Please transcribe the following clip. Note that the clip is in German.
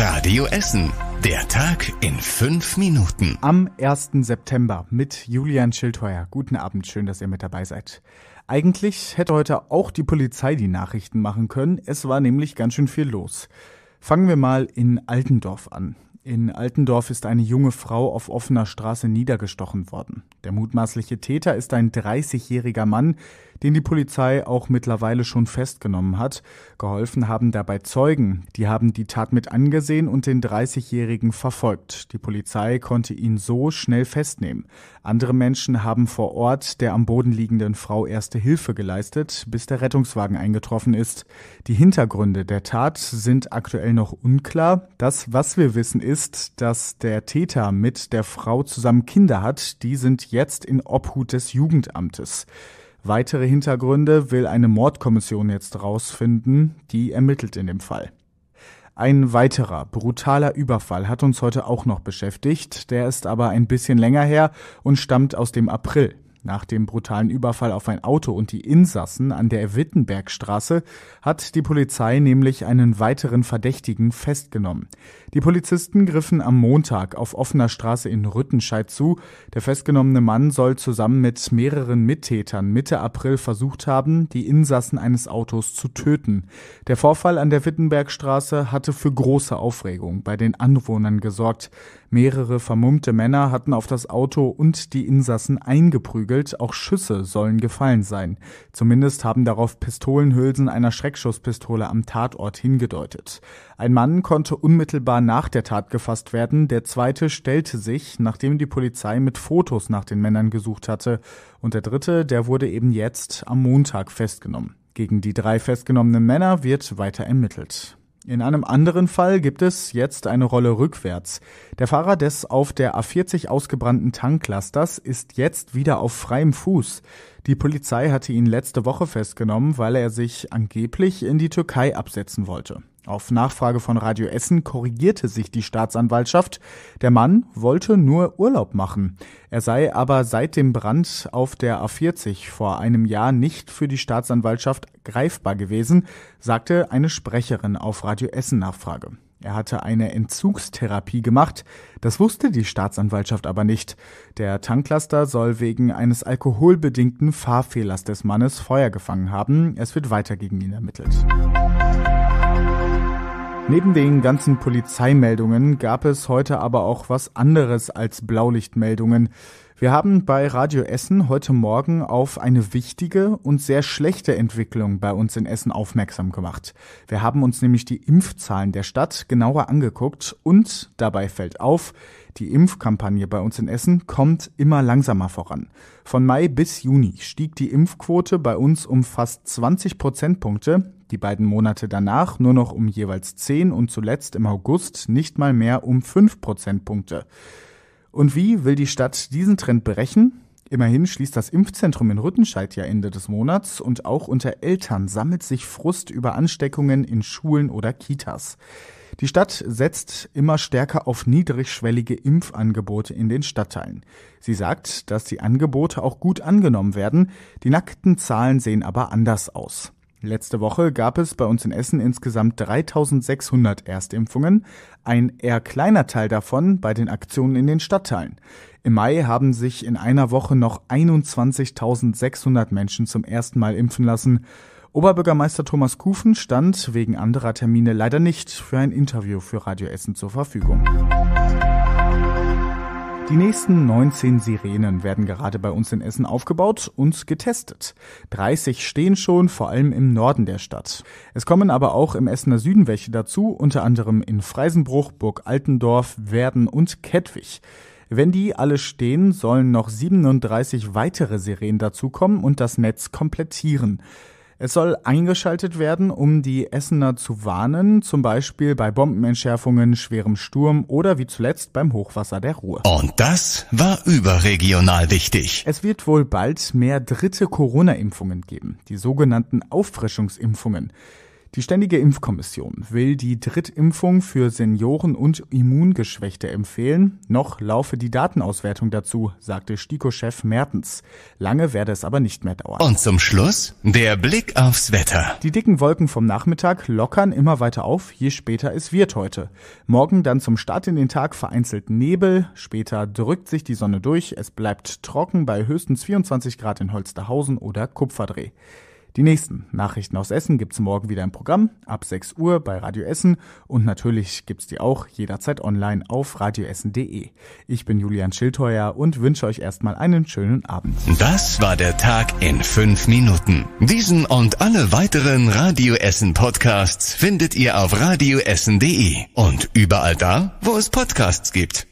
Radio Essen. Der Tag in fünf Minuten. Am 1. September mit Julian Schildheuer. Guten Abend, schön, dass ihr mit dabei seid. Eigentlich hätte heute auch die Polizei die Nachrichten machen können. Es war nämlich ganz schön viel los. Fangen wir mal in Altendorf an. In Altendorf ist eine junge Frau auf offener Straße niedergestochen worden. Der mutmaßliche Täter ist ein 30-jähriger Mann, den die Polizei auch mittlerweile schon festgenommen hat. Geholfen haben dabei Zeugen. Die haben die Tat mit angesehen und den 30-jährigen verfolgt. Die Polizei konnte ihn so schnell festnehmen. Andere Menschen haben vor Ort der am Boden liegenden Frau erste Hilfe geleistet, bis der Rettungswagen eingetroffen ist. Die Hintergründe der Tat sind aktuell noch unklar. Das, was wir wissen, ist, ist, dass der Täter mit der Frau zusammen Kinder hat. Die sind jetzt in Obhut des Jugendamtes. Weitere Hintergründe will eine Mordkommission jetzt rausfinden, die ermittelt in dem Fall. Ein weiterer brutaler Überfall hat uns heute auch noch beschäftigt, der ist aber ein bisschen länger her und stammt aus dem April. Nach dem brutalen Überfall auf ein Auto und die Insassen an der Wittenbergstraße hat die Polizei nämlich einen weiteren Verdächtigen festgenommen. Die Polizisten griffen am Montag auf offener Straße in Rüttenscheid zu. Der festgenommene Mann soll zusammen mit mehreren Mittätern Mitte April versucht haben, die Insassen eines Autos zu töten. Der Vorfall an der Wittenbergstraße hatte für große Aufregung bei den Anwohnern gesorgt. Mehrere vermummte Männer hatten auf das Auto und die Insassen eingeprügelt ausgeklügelt, auch Schüsse sollen gefallen sein. Zumindest haben darauf Pistolenhülsen einer Schreckschusspistole am Tatort hingedeutet. Ein Mann konnte unmittelbar nach der Tat gefasst werden, der zweite stellte sich, nachdem die Polizei mit Fotos nach den Männern gesucht hatte, und der dritte, der wurde eben jetzt am Montag festgenommen. Gegen die drei festgenommenen Männer wird weiter ermittelt. In einem anderen Fall gibt es jetzt eine Rolle rückwärts. Der Fahrer des auf der A40 ausgebrannten Tanklasters ist jetzt wieder auf freiem Fuß. Die Polizei hatte ihn letzte Woche festgenommen, weil er sich angeblich in die Türkei absetzen wollte. Auf Nachfrage von Radio Essen korrigierte sich die Staatsanwaltschaft. Der Mann wollte nur Urlaub machen. Er sei aber seit dem Brand auf der A40 vor einem Jahr nicht für die Staatsanwaltschaft greifbar gewesen, sagte eine Sprecherin auf Radio Essen Nachfrage. Er hatte eine Entzugstherapie gemacht, das wusste die Staatsanwaltschaft aber nicht. Der Tanklaster soll wegen eines alkoholbedingten Fahrfehlers des Mannes Feuer gefangen haben. Es wird weiter gegen ihn ermittelt. Neben den ganzen Polizeimeldungen gab es heute aber auch was anderes als Blaulichtmeldungen. Wir haben bei Radio Essen heute Morgen auf eine wichtige und sehr schlechte Entwicklung bei uns in Essen aufmerksam gemacht. Wir haben uns nämlich die Impfzahlen der Stadt genauer angeguckt und dabei fällt auf, die Impfkampagne bei uns in Essen kommt immer langsamer voran. Von Mai bis Juni stieg die Impfquote bei uns um fast 20 Prozentpunkte die beiden Monate danach nur noch um jeweils 10 und zuletzt im August nicht mal mehr um 5 Prozentpunkte. Und wie will die Stadt diesen Trend brechen? Immerhin schließt das Impfzentrum in Rüttenscheid ja Ende des Monats und auch unter Eltern sammelt sich Frust über Ansteckungen in Schulen oder Kitas. Die Stadt setzt immer stärker auf niedrigschwellige Impfangebote in den Stadtteilen. Sie sagt, dass die Angebote auch gut angenommen werden, die nackten Zahlen sehen aber anders aus. Letzte Woche gab es bei uns in Essen insgesamt 3600 Erstimpfungen, ein eher kleiner Teil davon bei den Aktionen in den Stadtteilen. Im Mai haben sich in einer Woche noch 21.600 Menschen zum ersten Mal impfen lassen. Oberbürgermeister Thomas Kufen stand wegen anderer Termine leider nicht für ein Interview für Radio Essen zur Verfügung. Die nächsten 19 Sirenen werden gerade bei uns in Essen aufgebaut und getestet. 30 stehen schon, vor allem im Norden der Stadt. Es kommen aber auch im Essener Süden welche dazu, unter anderem in Freisenbruch, Burg Altendorf, Werden und Kettwig. Wenn die alle stehen, sollen noch 37 weitere Sirenen dazukommen und das Netz komplettieren. Es soll eingeschaltet werden, um die Essener zu warnen, zum Beispiel bei Bombenentschärfungen, schwerem Sturm oder wie zuletzt beim Hochwasser der Ruhr. Und das war überregional wichtig. Es wird wohl bald mehr dritte Corona-Impfungen geben, die sogenannten Auffrischungsimpfungen. Die Ständige Impfkommission will die Drittimpfung für Senioren und Immungeschwächte empfehlen. Noch laufe die Datenauswertung dazu, sagte Stiko-Chef Mertens. Lange werde es aber nicht mehr dauern. Und zum Schluss der Blick aufs Wetter. Die dicken Wolken vom Nachmittag lockern immer weiter auf, je später es wird heute. Morgen dann zum Start in den Tag vereinzelt Nebel, später drückt sich die Sonne durch, es bleibt trocken bei höchstens 24 Grad in Holsterhausen oder Kupferdreh. Die nächsten Nachrichten aus Essen gibt's morgen wieder im Programm ab 6 Uhr bei Radio Essen und natürlich gibt's die auch jederzeit online auf radioessen.de. Ich bin Julian Schildheuer und wünsche euch erstmal einen schönen Abend. Das war der Tag in 5 Minuten. Diesen und alle weiteren Radio Essen Podcasts findet ihr auf radioessen.de und überall da, wo es Podcasts gibt.